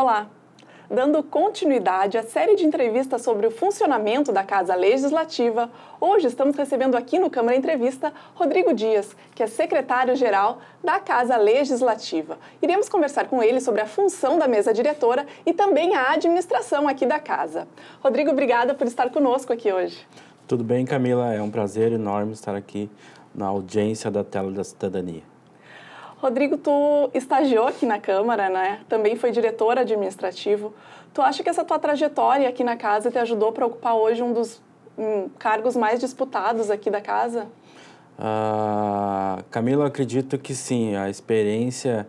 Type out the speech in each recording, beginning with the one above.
Olá! Dando continuidade à série de entrevistas sobre o funcionamento da Casa Legislativa, hoje estamos recebendo aqui no Câmara Entrevista Rodrigo Dias, que é secretário-geral da Casa Legislativa. Iremos conversar com ele sobre a função da mesa diretora e também a administração aqui da Casa. Rodrigo, obrigada por estar conosco aqui hoje. Tudo bem, Camila? É um prazer enorme estar aqui na audiência da Tela da Cidadania. Rodrigo, tu estagiou aqui na Câmara, né? Também foi diretor administrativo. Tu acha que essa tua trajetória aqui na casa te ajudou para ocupar hoje um dos um, cargos mais disputados aqui da casa? Uh, Camila, acredito que sim. A experiência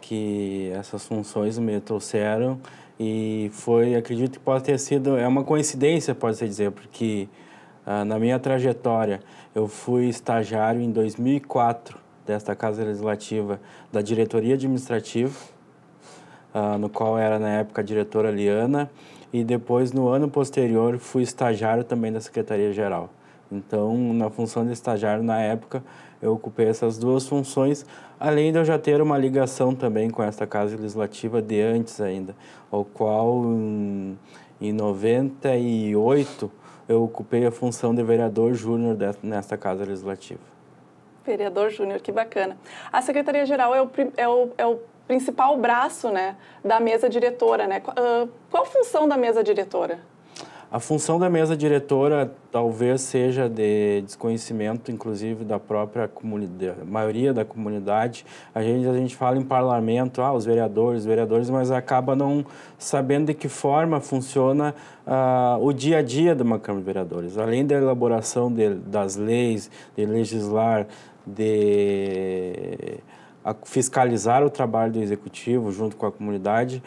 que essas funções me trouxeram e foi, acredito que pode ter sido, é uma coincidência, pode-se dizer, porque uh, na minha trajetória eu fui estagiário em 2004 desta Casa Legislativa da Diretoria Administrativa, uh, no qual era na época a diretora Liana, e depois, no ano posterior, fui estagiário também da Secretaria-Geral. Então, na função de estagiário na época, eu ocupei essas duas funções, além de eu já ter uma ligação também com esta Casa Legislativa de antes ainda, ao qual em, em 98 eu ocupei a função de vereador júnior nesta Casa Legislativa. Vereador Júnior, que bacana. A Secretaria-Geral é o, é, o, é o principal braço né, da mesa diretora. Né? Uh, qual a função da mesa diretora? A função da mesa diretora talvez seja de desconhecimento, inclusive, da própria comunidade, maioria da comunidade. A gente, a gente fala em parlamento, ah, os vereadores, os vereadores, mas acaba não sabendo de que forma funciona ah, o dia a dia de uma Câmara de Vereadores. Além da elaboração de, das leis, de legislar, de fiscalizar o trabalho do executivo junto com a comunidade,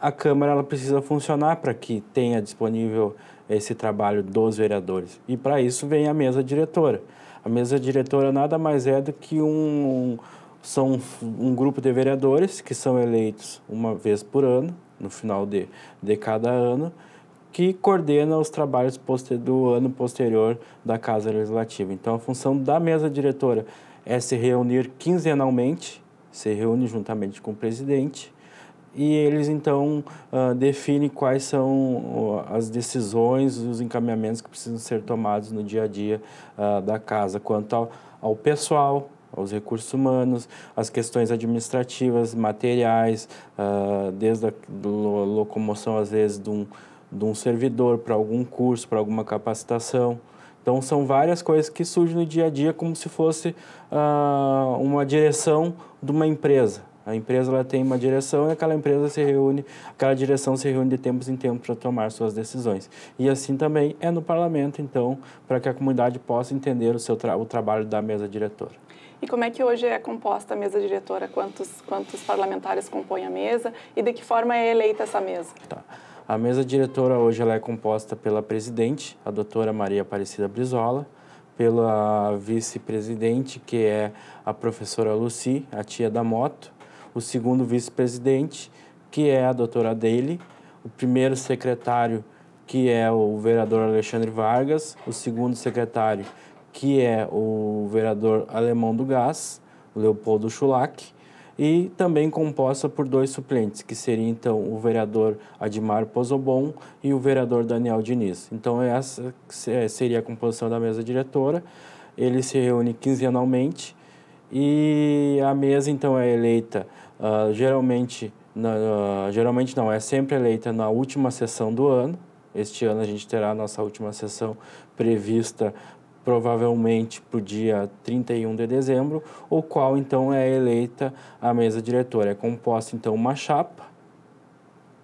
a Câmara ela precisa funcionar para que tenha disponível esse trabalho dos vereadores. E para isso vem a mesa diretora. A mesa diretora nada mais é do que um, um são um grupo de vereadores que são eleitos uma vez por ano, no final de, de cada ano, que coordena os trabalhos do ano posterior da Casa Legislativa. Então, a função da mesa diretora é se reunir quinzenalmente, se reúne juntamente com o presidente, e eles então uh, definem quais são as decisões, os encaminhamentos que precisam ser tomados no dia a dia uh, da casa quanto ao, ao, pessoal, aos recursos humanos, as questões administrativas, materiais, uh, desde a do, locomoção às vezes de um de um servidor para algum curso, para alguma capacitação. Então, são várias coisas que surgem no dia a dia como se fosse ah, uma direção de uma empresa. A empresa ela tem uma direção e aquela empresa se reúne, aquela direção se reúne de tempos em tempos para tomar suas decisões. E assim também é no parlamento, então, para que a comunidade possa entender o, seu tra o trabalho da mesa diretora. E como é que hoje é composta a mesa diretora? Quantos, quantos parlamentares compõem a mesa? E de que forma é eleita essa mesa? Tá. A mesa diretora hoje ela é composta pela presidente, a doutora Maria Aparecida Brizola, pela vice-presidente, que é a professora Lucy, a tia da moto, o segundo vice-presidente, que é a doutora Daly, o primeiro secretário, que é o vereador Alexandre Vargas, o segundo secretário, que é o vereador alemão do gás, Leopoldo Schulach, e também composta por dois suplentes, que seria então o vereador Admar Pozobon e o vereador Daniel Diniz. Então essa eh, seria a composição da mesa diretora. Ele se reúne quinzenalmente e a mesa então é eleita uh, geralmente na, uh, geralmente não é sempre eleita na última sessão do ano. Este ano a gente terá a nossa última sessão prevista provavelmente para o dia 31 de dezembro, o qual então é eleita a mesa diretora. É composta então uma chapa,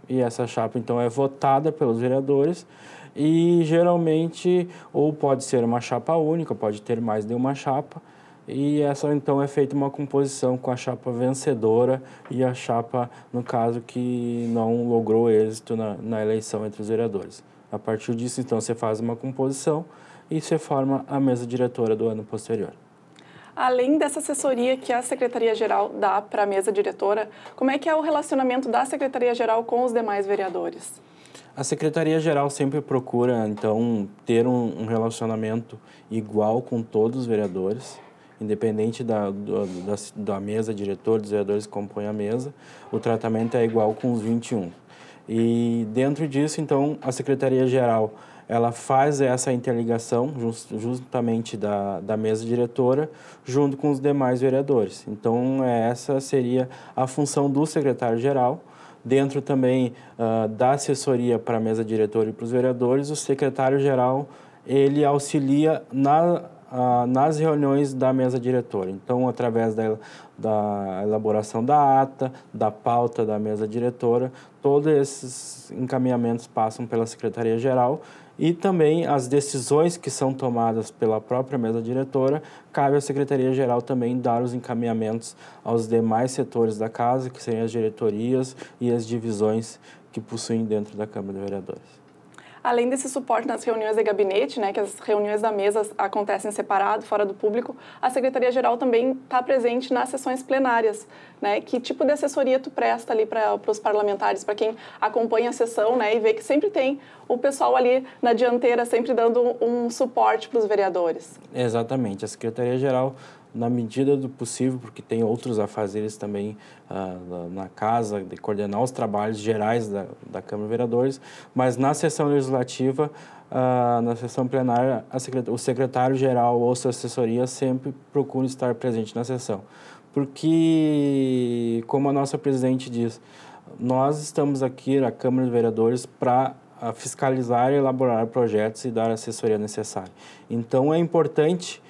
e essa chapa então é votada pelos vereadores, e geralmente ou pode ser uma chapa única, pode ter mais de uma chapa, e essa então é feita uma composição com a chapa vencedora e a chapa, no caso, que não logrou êxito na, na eleição entre os vereadores. A partir disso, então, você faz uma composição e se forma a mesa diretora do ano posterior. Além dessa assessoria que a Secretaria-Geral dá para a mesa diretora, como é que é o relacionamento da Secretaria-Geral com os demais vereadores? A Secretaria-Geral sempre procura, então, ter um, um, relacionamento igual com todos os vereadores, independente da, do, da, da, mesa diretora dos vereadores que compõem a mesa, o tratamento é igual com os 21. E dentro disso, então, a Secretaria-Geral ela faz essa interligação justamente da, da mesa diretora junto com os demais vereadores. Então, é, essa seria a função do secretário-geral, dentro também uh, da assessoria para a mesa diretora e para os vereadores, o secretário-geral ele auxilia na, uh, nas reuniões da mesa diretora. Então, através da, da elaboração da ata, da pauta da mesa diretora, todos esses encaminhamentos passam pela Secretaria-Geral e também as decisões que são tomadas pela própria mesa diretora, cabe à Secretaria-Geral também dar os encaminhamentos aos demais setores da Casa, que seriam as diretorias e as divisões que possuem dentro da Câmara de Vereadores. Além desse suporte nas reuniões de gabinete, né, que as reuniões da mesa acontecem separado, fora do público, a Secretaria-Geral também está presente nas sessões plenárias. Né? Que tipo de assessoria tu presta ali para os parlamentares, para quem acompanha a sessão né, e vê que sempre tem o pessoal ali na dianteira, sempre dando um suporte para os vereadores? Exatamente. A Secretaria-Geral na medida do possível, porque tem outros afazeres também uh, na casa, de coordenar os trabalhos gerais da, da Câmara de Vereadores, mas na sessão legislativa, uh, na sessão plenária, secret o secretário-geral ou sua assessoria sempre procuram estar presente na sessão. Porque, como a nossa presidente diz, nós estamos aqui na Câmara de Vereadores para ah, fiscalizar e elaborar projetos e dar a assessoria necessária. Então, é importante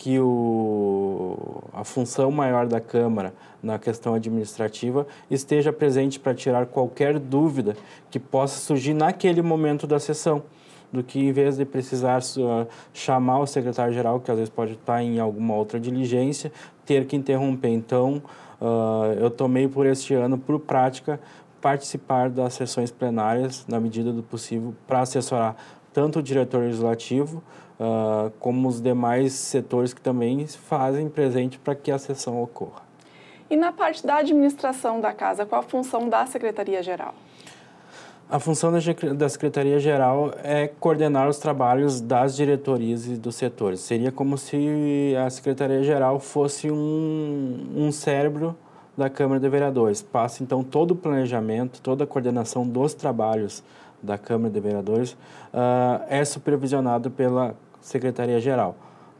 que o, a função maior da Câmara na questão administrativa esteja presente para tirar qualquer dúvida que possa surgir naquele momento da sessão do que em vez de precisar uh, chamar o secretário-geral, que às vezes pode estar em alguma outra diligência, ter que interromper. Então, uh, eu tomei por este ano, por prática, participar das sessões plenárias, na medida do possível, para assessorar tanto o diretor legislativo uh, como os demais setores que também fazem presente para que a sessão ocorra. E na parte da administração da casa, qual a função da Secretaria-Geral? A função da Secretaria-Geral é coordenar os trabalhos das diretorias e dos setores. Seria como se a Secretaria-Geral fosse um, um cérebro da Câmara de Vereadores. Passa, então, todo o planejamento, toda a coordenação dos trabalhos da Câmara de Vereadores uh, é supervisionado pela, secretaria-geral.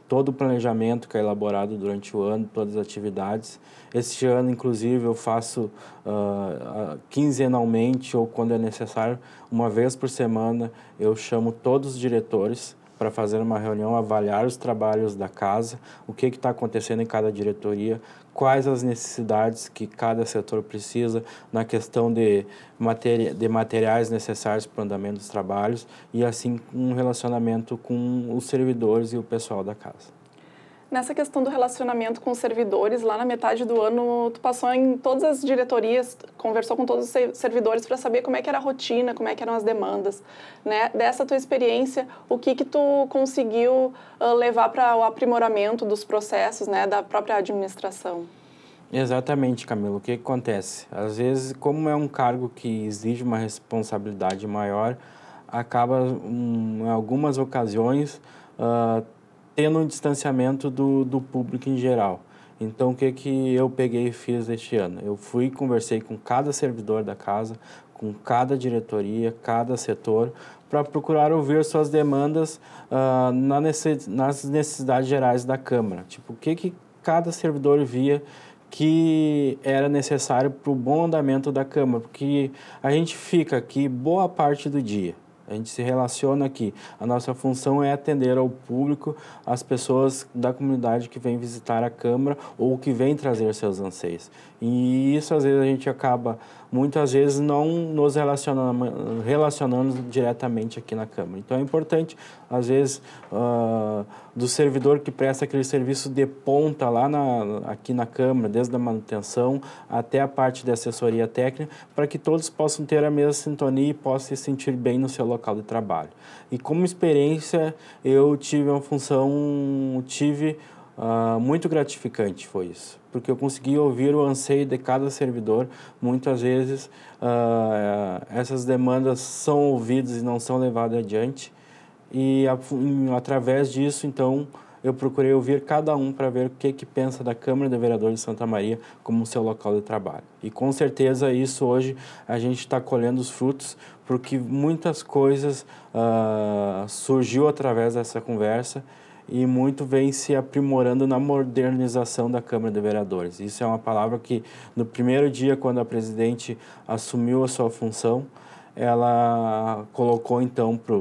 Todo o planejamento que é elaborado durante o ano, todas as atividades. Este ano, inclusive, eu faço uh, quinzenalmente ou quando é necessário, uma vez por semana, eu chamo todos os diretores para fazer uma reunião, avaliar os trabalhos da casa, o que está acontecendo em cada diretoria, quais as necessidades que cada setor precisa na questão de, materi de materiais necessários para o andamento dos trabalhos e assim um relacionamento com os servidores e o pessoal da casa nessa questão do relacionamento com os servidores, lá na metade do ano, tu passou em todas as diretorias, conversou com todos os servidores para saber como é que era a rotina, como é que eram as demandas, né? Dessa tua experiência, o que que tu conseguiu ah, levar para o aprimoramento dos processos, né, da própria administração? Exatamente, Camilo. O que, que acontece? Às vezes, como é um cargo que exige uma responsabilidade maior, acaba, um, em algumas ocasiões, uh, mantendo um distanciamento do, do público em geral. Então, o que, que eu peguei e fiz este ano? Eu fui conversei com cada servidor da casa, com cada diretoria, cada setor, para procurar ouvir suas demandas uh, na necess, nas necessidades gerais da Câmara. Tipo, o que, que cada servidor via que era necessário para o bom andamento da Câmara, porque a gente fica aqui boa parte do dia. A gente se relaciona aqui. A nossa função é atender ao público, as pessoas da comunidade que vem visitar a Câmara ou que vem trazer seus anseios. E isso, às vezes, a gente acaba muitas vezes não nos relacionamos, relacionamos diretamente aqui na Câmara. Então é importante, às vezes, uh, do servidor que presta aquele serviço de ponta lá na, aqui na Câmara, desde a manutenção até a parte de assessoria técnica, para que todos possam ter a mesma sintonia e possam se sentir bem no seu local de trabalho. E como experiência, eu tive uma função, tive ah, muito gratificante foi isso, porque eu consegui ouvir o anseio de cada servidor. Muitas vezes uh, essas demandas são ouvidas e não são levadas adiante. E a, em, através disso, então, eu procurei ouvir cada um para ver o que, que pensa da Câmara de Vereadores de Santa Maria como seu local de trabalho. E com certeza isso hoje a gente está colhendo os frutos, porque muitas coisas uh, surgiu através dessa conversa e muito vem se aprimorando na modernização da Câmara de Vereadores. Isso é uma palavra que, no primeiro dia, quando a presidente assumiu a sua função, ela colocou então para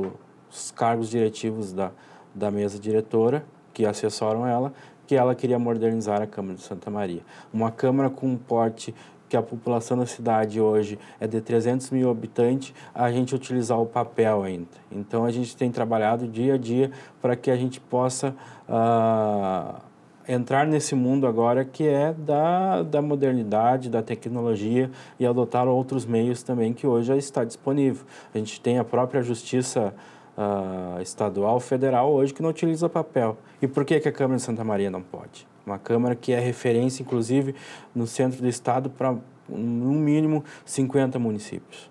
os cargos diretivos da, da mesa diretora, que assessoram ela, que ela queria modernizar a Câmara de Santa Maria. Uma Câmara com um porte que a população da cidade hoje é de 300 mil habitantes, a gente utilizar o papel ainda. Então, a gente tem trabalhado dia a dia para que a gente possa uh, entrar nesse mundo agora que é da, da modernidade, da tecnologia e adotar outros meios também que hoje já está disponível. A gente tem a própria justiça uh, estadual, federal, hoje que não utiliza papel. E por que, que a Câmara de Santa Maria não pode? Uma Câmara que é referência, inclusive, no centro do Estado para, no mínimo, 50 municípios.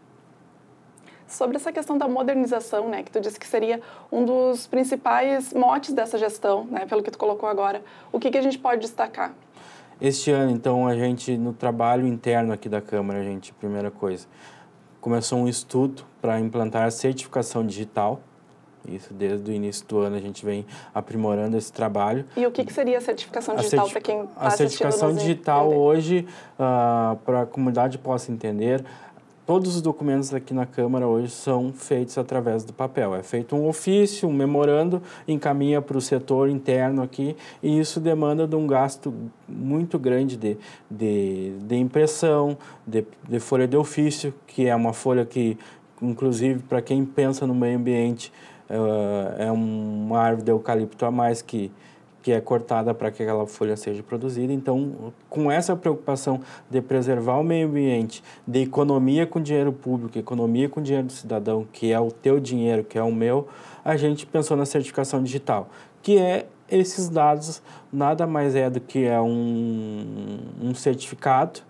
Sobre essa questão da modernização, né, que tu disse que seria um dos principais motes dessa gestão, né, pelo que tu colocou agora, o que, que a gente pode destacar? Este ano, então, a gente, no trabalho interno aqui da Câmara, a gente, primeira coisa, começou um estudo para implantar a certificação digital, isso, desde o início do ano a gente vem aprimorando esse trabalho. E o que, que seria a certificação digital para quem está A certificação digital entender. hoje, uh, ah, para a comunidade possa entender, todos os documentos aqui na Câmara hoje são feitos através do papel. É feito um ofício, um memorando, encaminha para o setor interno aqui e isso demanda de um gasto muito grande de, de, de impressão, de, de folha de ofício, que é uma folha que, inclusive, para quem pensa no meio ambiente, é, é uma árvore de eucalipto a mais que que é cortada para que aquela folha seja produzida. Então, com essa preocupação de preservar o meio ambiente, de economia com dinheiro público, economia com dinheiro do cidadão, que é o teu dinheiro, que é o meu, a gente pensou na certificação digital, que é esses dados nada mais é do que é um, um certificado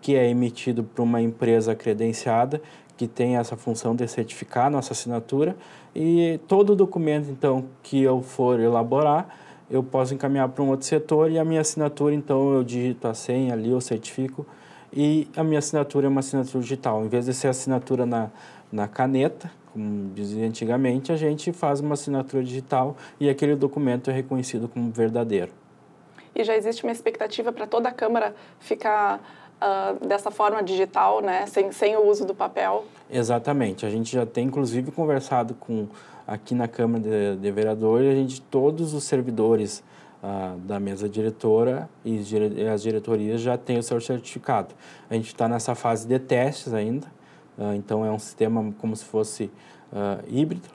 que é emitido por uma empresa credenciada que tem essa função de certificar a nossa assinatura e todo documento então que eu for elaborar eu posso encaminhar para um outro setor e a minha assinatura então eu digito a senha ali eu certifico e a minha assinatura é uma assinatura digital em vez de ser assinatura na na caneta como dizia antigamente a gente faz uma assinatura digital e aquele documento é reconhecido como verdadeiro e já existe uma expectativa para toda a Câmara ficar uh, dessa forma digital, né? sem, sem o uso do papel. Exatamente. A gente já tem, inclusive, conversado com aqui na Câmara de, de Vereadores, a gente, todos os servidores uh, da mesa diretora e as diretorias já têm o seu certificado. A gente está nessa fase de testes ainda, uh, então é um sistema como se fosse híbrido,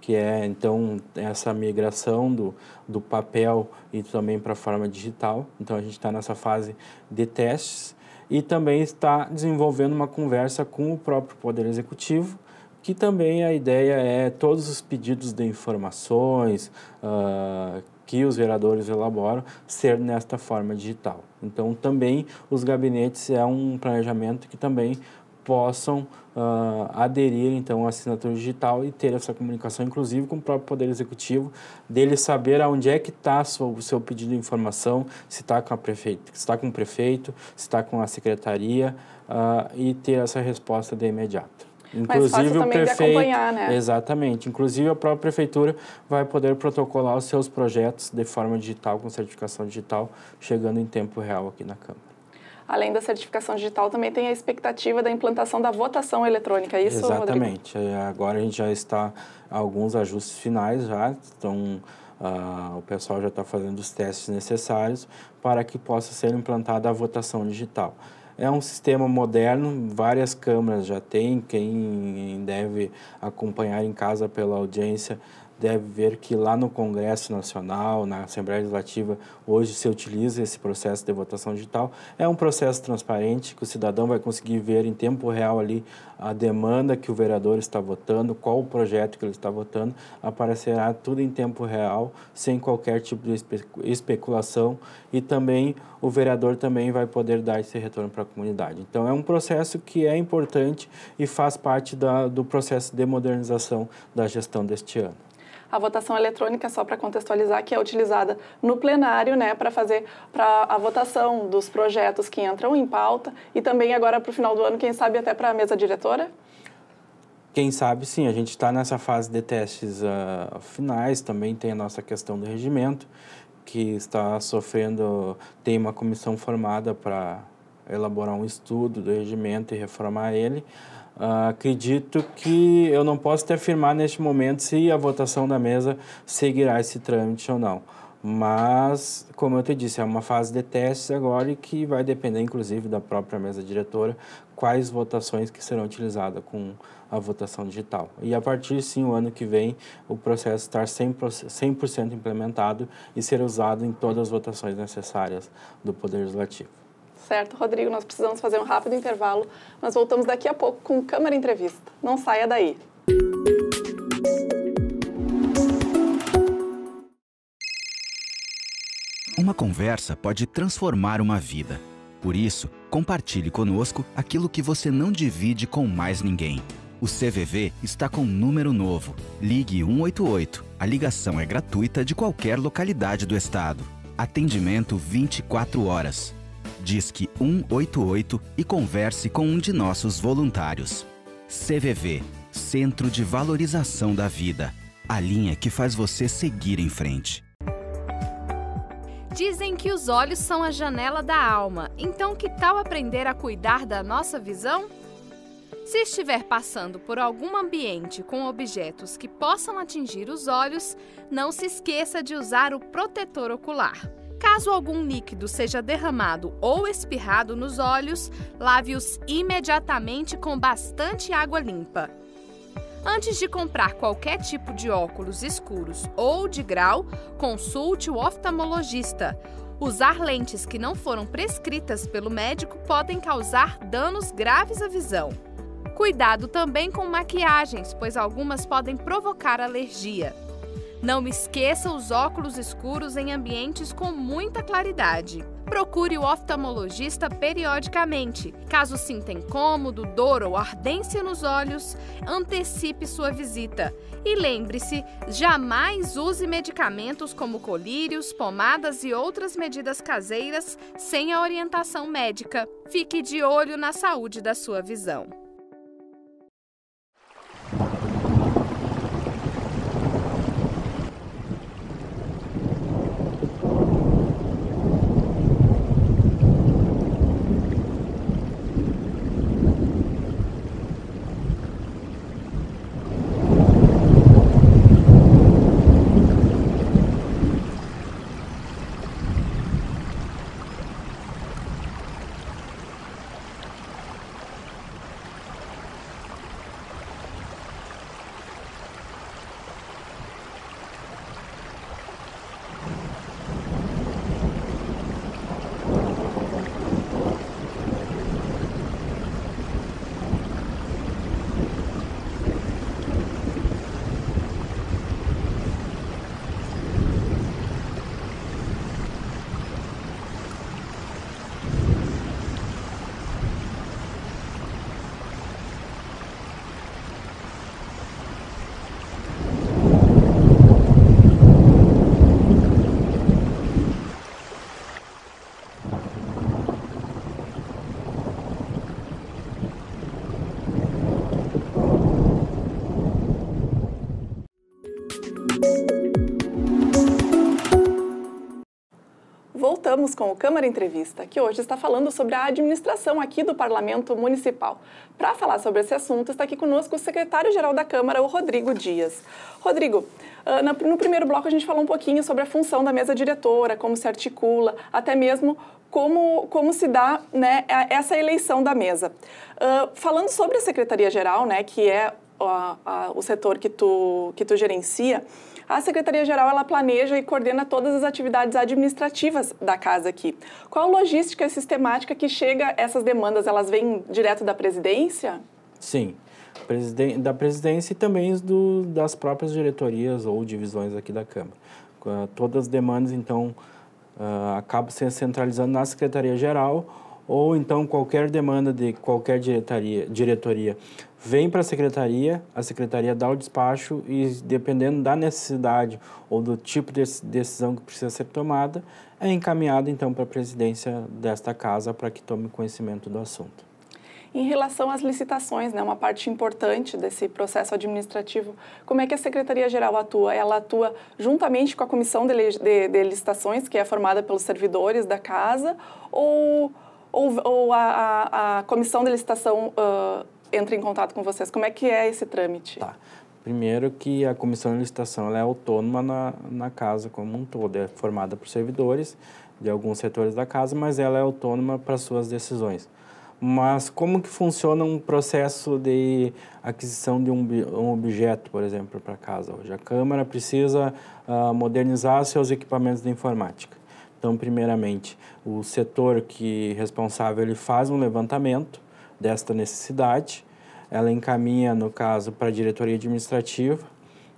que é então essa migração do, do papel e também para a forma digital. Então a gente está nessa fase de testes e também está desenvolvendo uma conversa com o próprio Poder Executivo, que também a ideia é todos os pedidos de informações uh, que os vereadores elaboram ser nesta forma digital. Então, também os gabinetes é um planejamento que também possam uh, aderir então à assinatura digital e ter essa comunicação, inclusive com o próprio Poder Executivo, dele saber aonde é que está o seu pedido de informação, se está com a prefeito, se está com o prefeito, se está com a secretaria uh, e ter essa resposta de imediato. Inclusive o prefeito, né? exatamente. Inclusive a própria prefeitura vai poder protocolar os seus projetos de forma digital com certificação digital, chegando em tempo real aqui na Câmara além da certificação digital, também tem a expectativa da implantação da votação eletrônica, é isso, Exatamente. Rodrigo? É, agora a gente já está alguns ajustes finais já, então uh, o pessoal já está fazendo os testes necessários para que possa ser implantada a votação digital. É um sistema moderno, várias câmaras já tem, quem deve acompanhar em casa pela audiência deve ver que lá no Congresso Nacional, na Assembleia Legislativa, hoje se utiliza esse processo de votação digital. É um processo transparente que o cidadão vai conseguir ver em tempo real ali a demanda que o vereador está votando, qual o projeto que ele está votando, aparecerá tudo em tempo real, sem qualquer tipo de especulação e também o vereador também vai poder dar esse retorno para a comunidade. Então é um processo que é importante e faz parte da, do processo de modernização da gestão deste ano a votação eletrônica, só para contextualizar, que é utilizada no plenário né, para fazer para a votação dos projetos que entram em pauta e também agora para o final do ano, quem sabe até para a mesa diretora? Quem sabe sim, a gente está nessa fase de testes uh, finais, também tem a nossa questão do regimento, que está sofrendo, tem uma comissão formada para elaborar um estudo do regimento e reformar ele. Uh, acredito que eu não posso te afirmar neste momento se a votação da mesa seguirá esse trâmite ou não. Mas, como eu te disse, é uma fase de testes agora e que vai depender, inclusive, da própria mesa diretora, quais votações que serão utilizadas com a votação digital. E a partir, sim, o ano que vem, o processo estar 100%, 100 implementado e ser usado em todas as votações necessárias do Poder Legislativo. Certo, Rodrigo, nós precisamos fazer um rápido intervalo, mas voltamos daqui a pouco com Câmara Entrevista. Não saia daí. Uma conversa pode transformar uma vida. Por isso, compartilhe conosco aquilo que você não divide com mais ninguém. O CVV está com um número novo. Ligue 188. A ligação é gratuita de qualquer localidade do estado. Atendimento 24 horas. Disque 188 e converse com um de nossos voluntários. CVV Centro de Valorização da Vida a linha que faz você seguir em frente. Dizem que os olhos são a janela da alma, então que tal aprender a cuidar da nossa visão? Se estiver passando por algum ambiente com objetos que possam atingir os olhos, não se esqueça de usar o protetor ocular. Caso algum líquido seja derramado ou espirrado nos olhos, lave-os imediatamente com bastante água limpa. Antes de comprar qualquer tipo de óculos escuros ou de grau, consulte o oftalmologista. Usar lentes que não foram prescritas pelo médico podem causar danos graves à visão. Cuidado também com maquiagens, pois algumas podem provocar alergia. Não esqueça os óculos escuros em ambientes com muita claridade. Procure o oftalmologista periodicamente. Caso sinta incômodo, dor ou ardência nos olhos, antecipe sua visita. E lembre-se, jamais use medicamentos como colírios, pomadas e outras medidas caseiras sem a orientação médica. Fique de olho na saúde da sua visão. estamos com o Câmara Entrevista, que hoje está falando sobre a administração aqui do Parlamento Municipal. Para falar sobre esse assunto, está aqui conosco o secretário-geral da Câmara, o Rodrigo Dias. Rodrigo, ah, no primeiro bloco a gente falou um pouquinho sobre a função da mesa diretora, como se articula, até mesmo como, como se dá né, essa eleição da mesa. Ah, falando sobre a Secretaria-Geral, né, que é o setor que tu, que tu gerencia, a Secretaria-Geral ela planeja e coordena todas as atividades administrativas da casa aqui. Qual a logística sistemática que chega essas demandas? Elas vêm direto da presidência? Sim, da presidência e também do, das próprias diretorias ou divisões aqui da Câmara. Todas as demandas, então, uh, ah, acabam se centralizando na Secretaria-Geral ou então qualquer demanda de qualquer diretoria vem para a secretaria, a secretaria dá o despacho e, dependendo da necessidade ou do tipo de decisão que precisa ser tomada, é encaminhado então para a presidência desta casa para que tome conhecimento do assunto. Em relação às licitações, né, uma parte importante desse processo administrativo, como é que a Secretaria-Geral atua? Ela atua juntamente com a Comissão de, de, de Licitações, que é formada pelos servidores da casa, ou ou, ou a, a, a, comissão de licitação uh, entra em contato com vocês? Como é que é esse trâmite? Tá. Primeiro que a comissão de licitação é autônoma na, na casa como um todo, é formada por servidores de alguns setores da casa, mas ela é autônoma para suas decisões. Mas como que funciona um processo de aquisição de um, um objeto, por exemplo, para casa hoje? A Câmara precisa uh, modernizar seus equipamentos de informática. Então, primeiramente, o setor que responsável ele faz um levantamento desta necessidade. Ela encaminha, no caso, para a diretoria administrativa,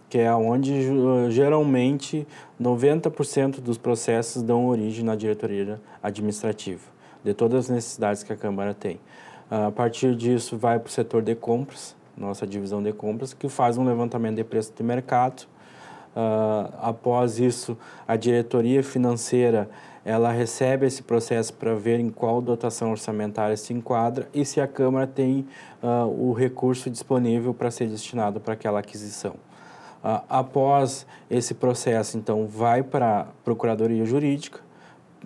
que é onde geralmente 90% dos processos dão origem na diretoria administrativa, de todas as necessidades que a Câmara tem. Ah, a partir disso, vai para o setor de compras, nossa divisão de compras, que faz um levantamento de preço de mercado. Uh, após isso, a diretoria financeira ela recebe esse processo para ver em qual dotação orçamentária se enquadra e se a Câmara tem uh, o recurso disponível para ser destinado para aquela aquisição. Uh, após esse processo, então, vai para a Procuradoria Jurídica.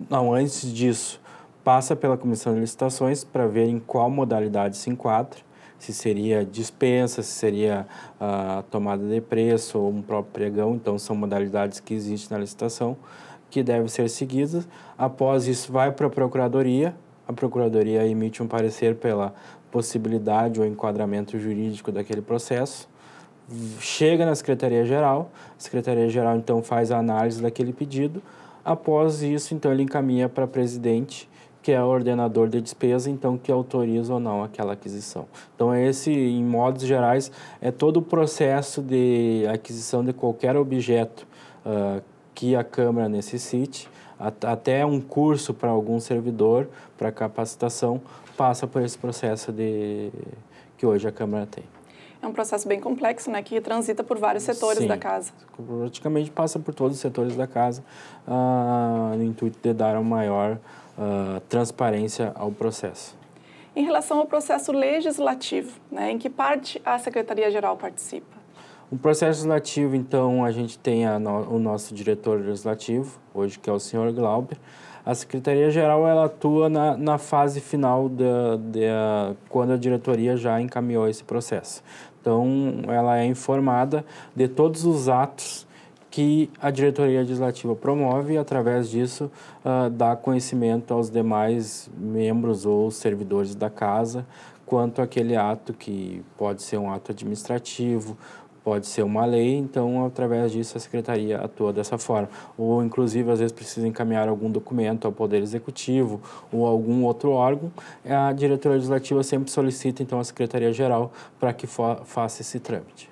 Não, antes disso, passa pela Comissão de Licitações para ver em qual modalidade se enquadra se seria dispensa, se seria uh, tomada de preço ou um próprio pregão. Então, são modalidades que existem na licitação que devem ser seguidas. Após isso, vai para a Procuradoria. A Procuradoria emite um parecer pela possibilidade ou enquadramento jurídico daquele processo. Chega na Secretaria-Geral. A Secretaria-Geral, então, faz a análise daquele pedido. Após isso, então, ele encaminha para a presidente, que é o ordenador de despesa, então que autoriza ou não aquela aquisição. Então é esse, em modos gerais, é todo o processo de aquisição de qualquer objeto uh, que a Câmara necessite, até um curso para algum servidor, para capacitação, passa por esse processo de que hoje a Câmara tem. É um processo bem complexo, né, que transita por vários setores Sim, da casa. Praticamente passa por todos os setores da casa, ah, no intuito de dar uma maior ah, transparência ao processo. Em relação ao processo legislativo, né, em que parte a Secretaria-Geral participa? O processo legislativo, então, a gente tem a no, o nosso diretor legislativo, hoje que é o senhor Glauber. A Secretaria-Geral ela atua na, na fase final, da, da, quando a diretoria já encaminhou esse processo. Então, ela é informada de todos os atos que a diretoria legislativa promove e, através disso, uh, dá conhecimento aos demais membros ou servidores da casa quanto àquele ato que pode ser um ato administrativo, pode ser uma lei, então através disso a secretaria atua dessa forma. Ou inclusive às vezes precisa encaminhar algum documento ao Poder Executivo ou algum outro órgão, a diretoria legislativa sempre solicita então a secretaria geral para que faça esse trâmite.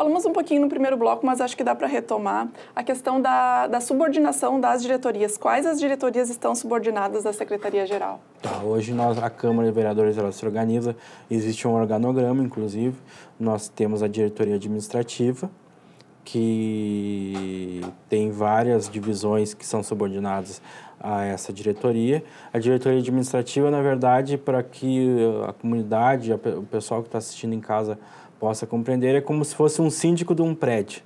Falamos um pouquinho no primeiro bloco, mas acho que dá para retomar a questão da, da, subordinação das diretorias. Quais as diretorias estão subordinadas à Secretaria-Geral? Tá, hoje nós, a Câmara de Vereadores ela se organiza, existe um organograma, inclusive. Nós temos a diretoria administrativa, que tem várias divisões que são subordinadas a essa diretoria. A diretoria administrativa, na verdade, para que eh, a comunidade, o pessoal que está assistindo em casa possa compreender, é como se fosse um síndico de um prédio.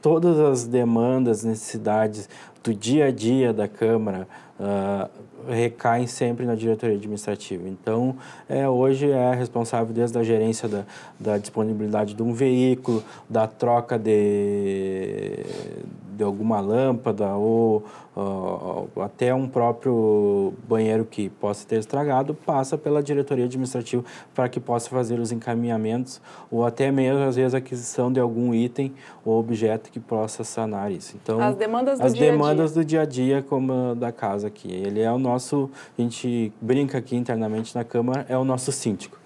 Todas as demandas, necessidades do dia a dia da Câmara uh, recaem sempre na diretoria administrativa. Então, é, hoje é responsável desde a gerência da, da disponibilidade de um veículo, da troca de, de alguma lâmpada ou, ou, ou até um próprio banheiro que possa ter estragado, passa pela diretoria administrativa para que possa fazer os encaminhamentos ou até mesmo, às vezes, aquisição de algum item ou objeto que possa sanar isso. Então, as demandas do, as dia, demandas dia. do dia a dia, como da casa aqui. Ele é o nosso, a gente brinca aqui internamente na Câmara, é o nosso síndico.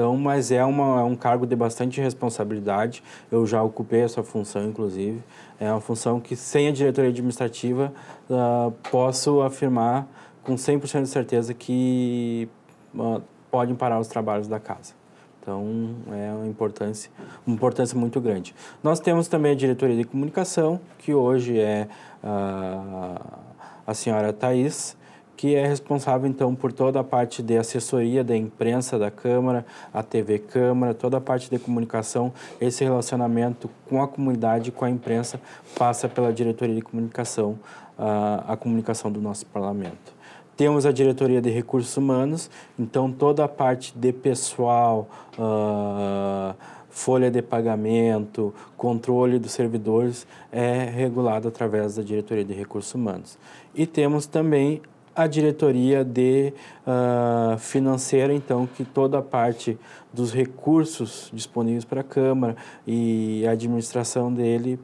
Então, mas é, uma, é um cargo de bastante responsabilidade. Eu já ocupei essa função, inclusive. É uma função que, sem a diretoria administrativa, uh, posso afirmar com 100% de certeza que uh, podem parar os trabalhos da casa. Então, é uma importância, uma importância muito grande. Nós temos também a diretoria de comunicação, que hoje é uh, a senhora Thais que é responsável então por toda a parte de assessoria da imprensa da Câmara, a TV Câmara, toda a parte de comunicação, esse relacionamento com a comunidade, com a imprensa, passa pela diretoria de comunicação, a, comunicação do nosso parlamento. Temos a diretoria de recursos humanos, então toda a parte de pessoal, uh, folha de pagamento, controle dos servidores é regulado através da diretoria de recursos humanos. E temos também a diretoria de uh, financeira, então, que toda a parte dos recursos disponíveis para a Câmara e a administração dele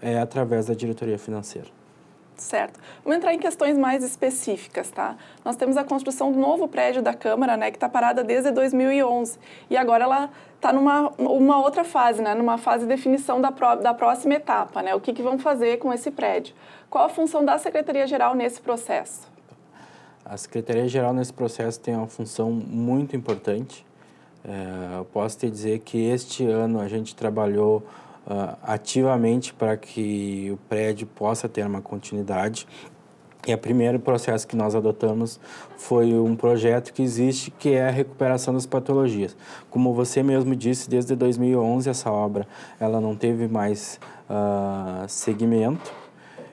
é através da diretoria financeira. Certo. Vamos entrar em questões mais específicas, tá? Nós temos a construção do novo prédio da Câmara, né, que está parada desde 2011. E agora ela está numa uma outra fase, né, numa fase de definição da, pro, da próxima etapa, né? O que, que vão fazer com esse prédio? Qual a função da Secretaria-Geral nesse processo? A Secretaria-Geral nesse processo tem uma função muito importante. É, eu posso te dizer que este ano a gente trabalhou uh, ativamente para que o prédio possa ter uma continuidade. E o primeiro processo que nós adotamos foi um projeto que existe, que é a recuperação das patologias. Como você mesmo disse, desde 2011 essa obra ela não teve mais uh, segmento,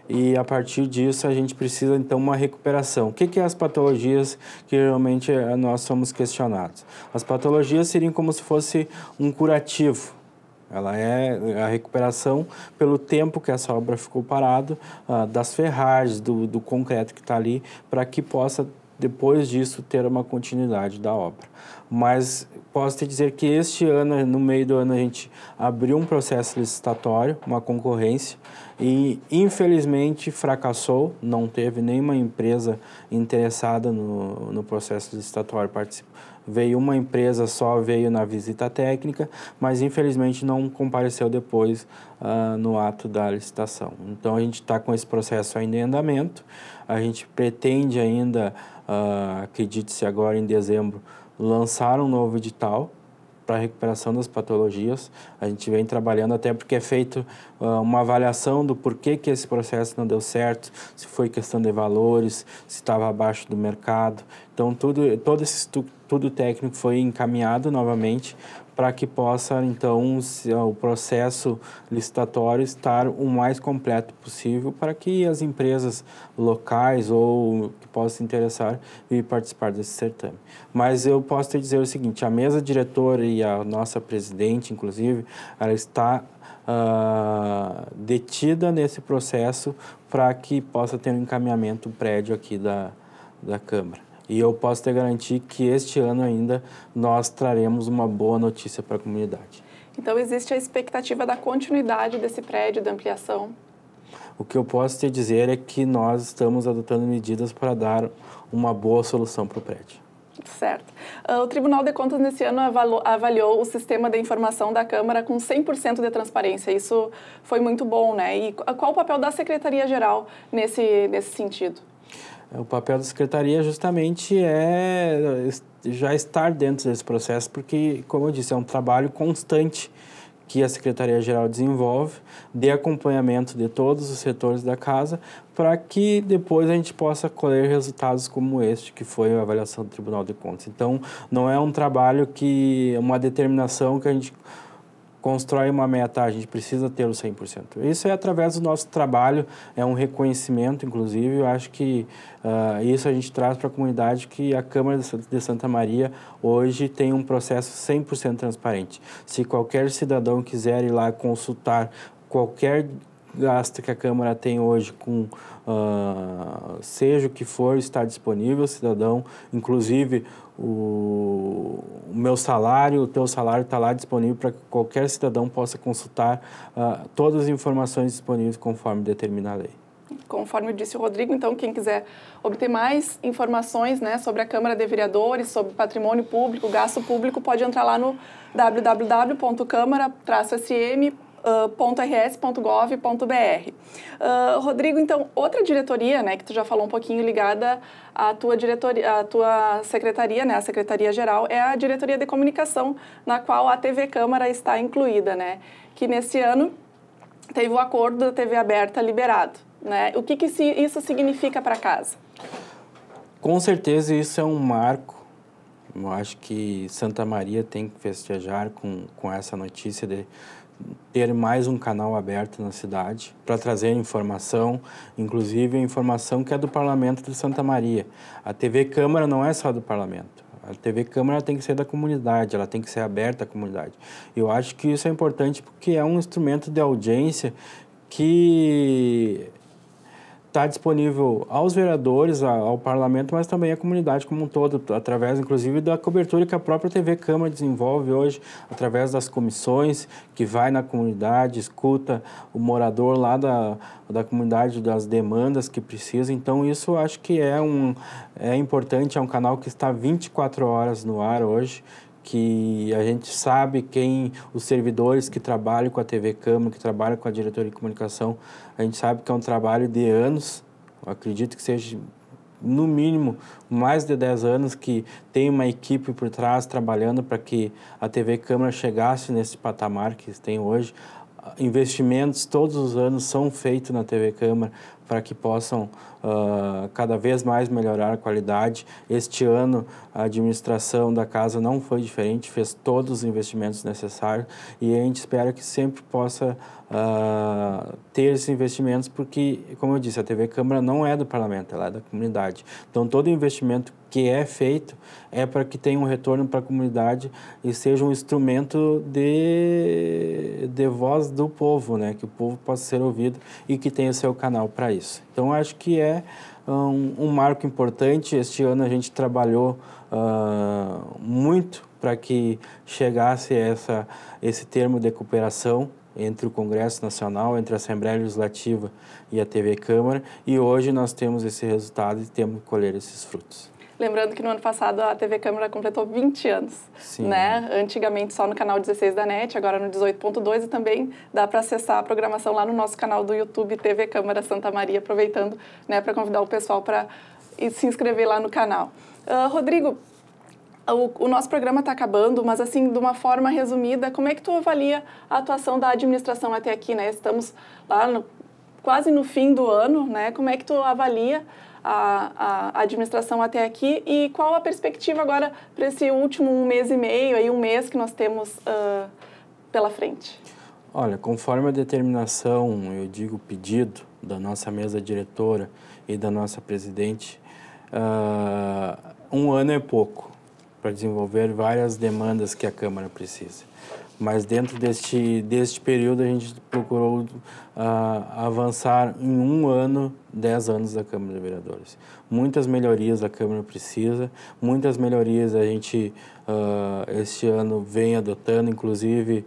e a partir disso a gente precisa então uma recuperação. O que, que é as patologias que realmente eh, nós somos questionados? As patologias seriam como se fosse um curativo. Ela é, é a recuperação pelo tempo que essa obra ficou parado, ah, das ferragens, do, do concreto que está ali, para que possa depois disso ter uma continuidade da obra. Mas posso te dizer que este ano, no meio do ano, a gente abriu um processo licitatório, uma concorrência, e infelizmente fracassou, não teve nenhuma empresa interessada no, no processo licitatório participar. veio uma empresa só, veio na visita técnica, mas infelizmente não compareceu depois uh, no ato da licitação. Então a gente está com esse processo ainda em andamento, a gente pretende ainda, uh, acredite-se agora em dezembro, lançar um novo edital para recuperação das patologias. A gente vem trabalhando até porque é feito uh, uma avaliação do porquê que esse processo não deu certo, se foi questão de valores, se estava abaixo do mercado. Então tudo, todo esse estudo técnico foi encaminhado novamente para que possa, então, ah, o processo licitatório estar o mais completo possível para que as empresas locais ou que possam se interessar e participar desse certame. Mas eu posso te dizer o seguinte, a mesa diretora e a nossa presidente, inclusive, ela está uh, detida nesse processo para que possa ter um encaminhamento prédio aqui da, da Câmara. E eu posso te garantir que este ano ainda nós traremos uma boa notícia para a comunidade. Então existe a expectativa da continuidade desse prédio, da ampliação? O que eu posso te dizer é que nós estamos adotando medidas para dar uma boa solução para o prédio. Certo. Ah, o Tribunal de Contas nesse ano avaliou o sistema de informação da Câmara com 100% de transparência. Isso foi muito bom, né? E qual o papel da Secretaria-Geral nesse, nesse sentido? É, o papel da secretaria justamente é, é já estar dentro desse processo, porque, como eu disse, é um trabalho constante que a Secretaria-Geral desenvolve, de acompanhamento de todos os setores da casa, para que depois a gente possa colher resultados como este, que foi a avaliação do Tribunal de Contas. Então, não é um trabalho que, uma determinação que a gente constrói uma meta, a gente precisa ter o 100%. Isso é através do nosso trabalho, é um reconhecimento, inclusive, eu acho que uh, isso a gente traz para a comunidade que a Câmara de Santa Maria hoje tem um processo 100% transparente. Se qualquer cidadão quiser ir lá consultar qualquer gasto que a Câmara tem hoje com uh, seja o que for, está disponível, cidadão. Inclusive, o, meu salário, o teu salário está lá disponível para que qualquer cidadão possa consultar uh, todas as informações disponíveis conforme determina a lei. Conforme disse o Rodrigo, então quem quiser obter mais informações né, sobre a Câmara de Vereadores, sobre patrimônio público, gasto público, pode entrar lá no www.câmara-sm.com .rs.gov.br. Uh, Rodrigo, então, outra diretoria, né, que tu já falou um pouquinho ligada à tua diretoria, à tua secretaria, né, a secretaria geral, é a diretoria de comunicação na qual a TV Câmara está incluída, né, que nesse ano teve o acordo da TV aberta liberado, né? O que que isso significa para casa? Com certeza isso é um marco. Eu acho que Santa Maria tem que festejar com, com essa notícia de ter mais um canal aberto na cidade para trazer informação, inclusive a informação que é do Parlamento de Santa Maria. A TV Câmara não é só do Parlamento. A TV Câmara tem que ser da comunidade, ela tem que ser aberta à comunidade. Eu acho que isso é importante porque é um instrumento de audiência que está disponível aos vereadores, ao parlamento, mas também à comunidade como um todo, através inclusive da cobertura que a própria TV Câmara desenvolve hoje, através das comissões que vai na comunidade, escuta o morador lá da, da comunidade, das demandas que precisa. Então, isso acho que é, um, é importante, é um canal que está 24 horas no ar hoje que a gente sabe quem os servidores que trabalham com a TV Câmara, que trabalham com a diretoria de comunicação, a gente sabe que é um trabalho de anos, acredito que seja no mínimo mais de 10 anos que tem uma equipe por trás trabalhando para que a TV Câmara chegasse nesse patamar que tem hoje investimentos todos os anos são feitos na TV Câmara para que possam uh, cada vez mais melhorar a qualidade. Este ano a administração da casa não foi diferente, fez todos os investimentos necessários e a gente espera que sempre possa uh, ter esses investimentos, porque, como eu disse, a TV Câmara não é do parlamento, ela é da comunidade. Então, todo investimento que é feito é para que tenha um retorno para a comunidade e seja um instrumento de, de voz do povo, né? que o povo possa ser ouvido e que tenha o seu canal para isso. Então, acho que é um, um, marco importante. Este ano a gente trabalhou uh, muito para que chegasse essa, esse termo de cooperação entre o Congresso Nacional, entre a Assembleia Legislativa e a TV Câmara, e hoje nós temos esse resultado e temos que colher esses frutos. Lembrando que no ano passado a TV Câmara completou 20 anos, Sim. né? Antigamente só no canal 16 da NET, agora no 18.2 e também dá para acessar a programação lá no nosso canal do YouTube TV Câmara Santa Maria, aproveitando, né, para convidar o pessoal para se inscrever lá no canal. Uh, Rodrigo, o, o, nosso programa está acabando, mas assim, de uma forma resumida, como é que tu avalia a atuação da administração até aqui, né? Estamos lá no, quase no fim do ano, né? Como é que tu avalia a, a administração até aqui e qual a perspectiva agora para esse último mês e meio, aí um mês que nós temos uh, pela frente? Olha, conforme a determinação, eu digo pedido da nossa mesa diretora e da nossa presidente, uh, um ano é pouco para desenvolver várias demandas que a Câmara precisa. Mas dentro deste, deste período a gente procurou uh, avançar em um ano, dez anos da Câmara de Vereadores. Muitas melhorias a Câmara precisa, muitas melhorias a gente uh, este ano vem adotando, inclusive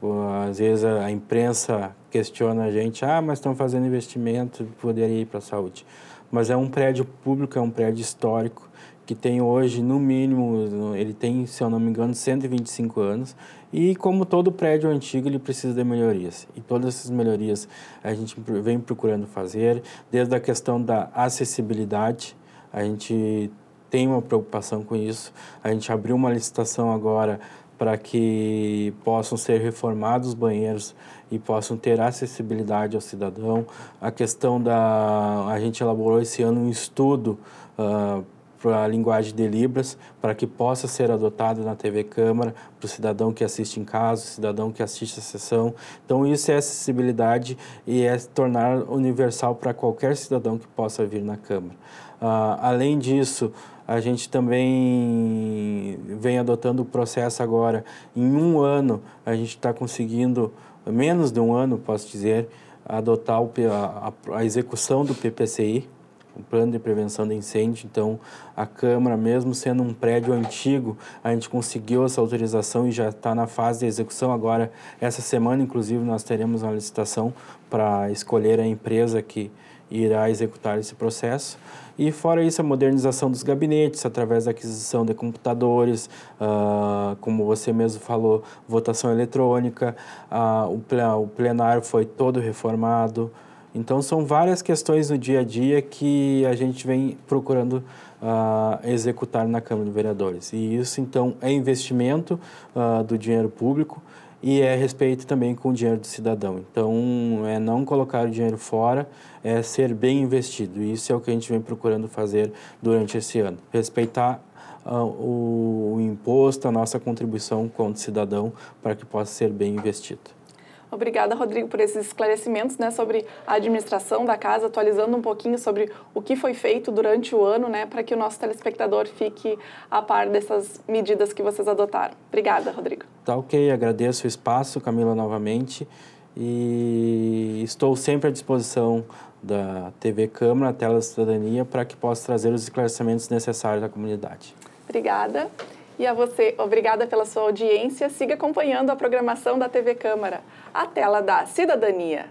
ah, às vezes a imprensa questiona a gente, ah, mas estão fazendo investimento, poderia ir para a saúde. Mas é um prédio público, é um prédio histórico, que tem hoje, no mínimo, ele tem, se eu não me engano, 125 anos. E como todo prédio antigo, ele precisa de melhorias. E todas essas melhorias a gente vem procurando fazer, desde a questão da acessibilidade, a gente tem uma preocupação com isso. A gente abriu uma licitação agora para que possam ser reformados os banheiros e possam ter acessibilidade ao cidadão. A questão da. A gente elaborou esse ano um estudo uh, para a linguagem de Libras, para que possa ser adotado na TV Câmara, para o cidadão que assiste em casa, o cidadão que assiste a sessão. Então, isso é acessibilidade e é tornar universal para qualquer cidadão que possa vir na Câmara. Uh, além disso, a gente também vem adotando o processo agora. Em um ano, a gente está conseguindo, menos de um ano, posso dizer, adotar o a, a execução do PPCI, plano de prevenção de incêndio. Então, a Câmara, mesmo sendo um prédio antigo, a gente conseguiu essa autorização e já está na fase de execução. Agora, essa semana, inclusive, nós teremos uma licitação para escolher a empresa que irá executar esse processo. E fora isso, a modernização dos gabinetes, através da aquisição de computadores, uh, como você mesmo falou, votação eletrônica, uh, o plenário foi todo reformado, então, são várias questões no dia a dia que a gente vem procurando uh, executar na Câmara de Vereadores. E isso, então, é investimento uh, do dinheiro público e é respeito também com o dinheiro do cidadão. Então, é não colocar o dinheiro fora, é ser bem investido. E isso é o que a gente vem procurando fazer durante esse ano. Respeitar uh, o, o imposto, a nossa contribuição como cidadão, para que possa ser bem investido. Obrigada, Rodrigo, por esses esclarecimentos né, sobre a administração da casa, atualizando um pouquinho sobre o que foi feito durante o ano, né, para que o nosso telespectador fique a par dessas medidas que vocês adotaram. Obrigada, Rodrigo. Tá ok, agradeço o espaço, Camila, novamente. E estou sempre à disposição da TV Câmara, Tela da Cidadania, para que possa trazer os esclarecimentos necessários à comunidade. Obrigada. E a você, obrigada pela sua audiência. Siga acompanhando a programação da TV Câmara. A tela da cidadania.